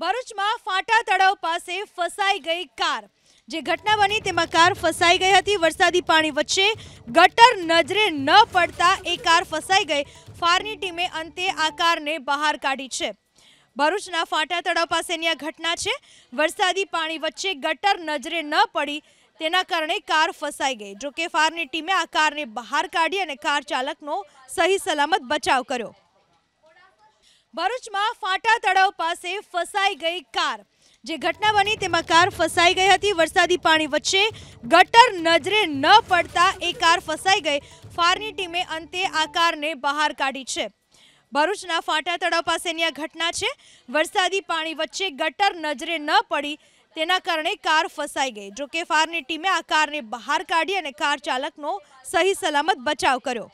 ભરૂચમાં ફાટા તળાવ પાસે ફસાઈ ગઈ કાર જે ઘટના બની તેમાં કાર ફસાઈ ગઈ હતી વરસાદી પાણી વચ્ચે ગટર નજરે ન પડતા એ કાર ફસાઈ ગઈ ફારની ટીમે અંતે આ કારને બહાર કાઢી છે ભરૂચના ફાટા તળાવ પાસેની આ ઘટના છે વરસાદી પાણી વચ્ચે ગટર નજરે ન પડી તેના કારણે કાર ફસાઈ ગઈ જોકે ફારની ટીમે આ કારને બહાર કાઢી અને કાર ચાલકનો સહી સલામત બચાવ કર્યો ભરૂચમાં ફાટા તળાવ પાસે ફસાઈ ગઈ કાર જે ઘટના બની તેમાં કાર ફસાઈ ગઈ હતી વરસાદી પાણી વચ્ચે ગટર નજરે ન પડતા એ કાર ફસાઈ ગઈ ફારની ટીમે અંતે આ કારને બહાર કાઢી છે ભરૂચના ફાટા તળાવ પાસેની આ ઘટના છે વરસાદી પાણી વચ્ચે ગટર નજરે ન પડી તેના કારણે કાર ફસાઈ ગઈ જોકે ફારની ટીમે આ કારને બહાર કાઢી અને કાર ચાલકનો સહી સલામત બચાવ કર્યો